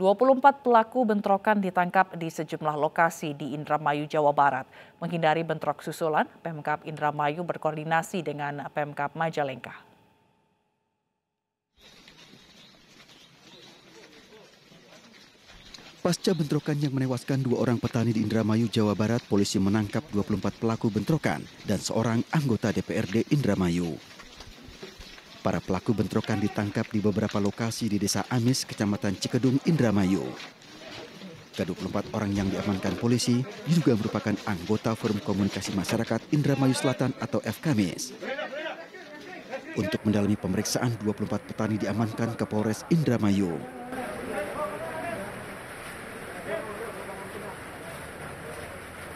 24 pelaku bentrokan ditangkap di sejumlah lokasi di Indramayu, Jawa Barat. Menghindari bentrok susulan, Pemkap Indramayu berkoordinasi dengan Pemkap Majalengka. Pasca bentrokan yang menewaskan dua orang petani di Indramayu, Jawa Barat, polisi menangkap 24 pelaku bentrokan dan seorang anggota DPRD Indramayu. Para pelaku bentrokan ditangkap di beberapa lokasi di Desa Amis, Kecamatan Cikedung, Indramayu. Ke-24 orang yang diamankan polisi juga merupakan anggota Forum Komunikasi Masyarakat Indramayu Selatan atau FKMIS. Untuk mendalami pemeriksaan, 24 petani diamankan ke Polres Indramayu.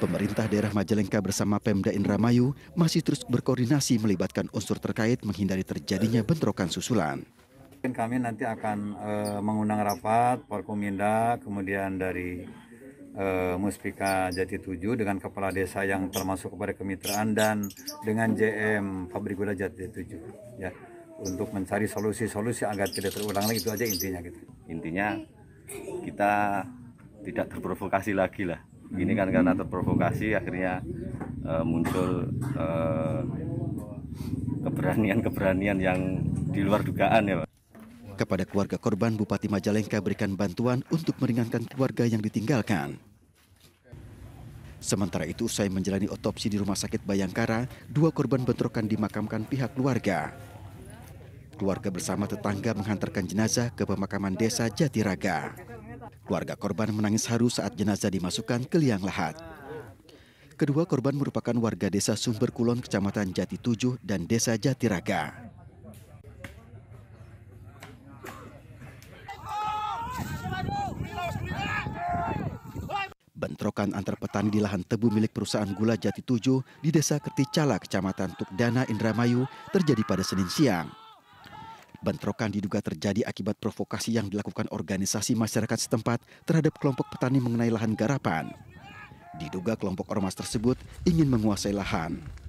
Pemerintah daerah Majalengka bersama Pemda Indramayu masih terus berkoordinasi melibatkan unsur terkait menghindari terjadinya bentrokan susulan. Kami nanti akan e, mengundang rapat Porkominda, kemudian dari e, Muspika Jati 7 dengan kepala desa yang termasuk kepada kemitraan dan dengan JM Pabrik Gula Jati 7 ya untuk mencari solusi-solusi agar tidak terulang lagi itu aja intinya gitu. Intinya kita tidak terprovokasi lagi lah ini kan karena terprovokasi akhirnya uh, muncul uh, keberanian-keberanian yang di luar dugaan ya Pak. Kepada keluarga korban, Bupati Majalengka berikan bantuan untuk meringankan keluarga yang ditinggalkan. Sementara itu, usai menjalani otopsi di Rumah Sakit Bayangkara, dua korban bentrokan dimakamkan pihak keluarga. Keluarga bersama tetangga menghantarkan jenazah ke pemakaman desa Jatiraga. Keluarga korban menangis haru saat jenazah dimasukkan ke liang lahat. Kedua korban merupakan warga desa Sumber Kulon, Kecamatan Jati Tujuh dan Desa Jatiraga. Bentrokan antar petani di lahan tebu milik perusahaan gula Jati Tujuh di Desa Kerticala, Kecamatan Tukdana, Indramayu terjadi pada Senin siang. Bentrokan diduga terjadi akibat provokasi yang dilakukan organisasi masyarakat setempat terhadap kelompok petani mengenai lahan garapan. Diduga kelompok ormas tersebut ingin menguasai lahan.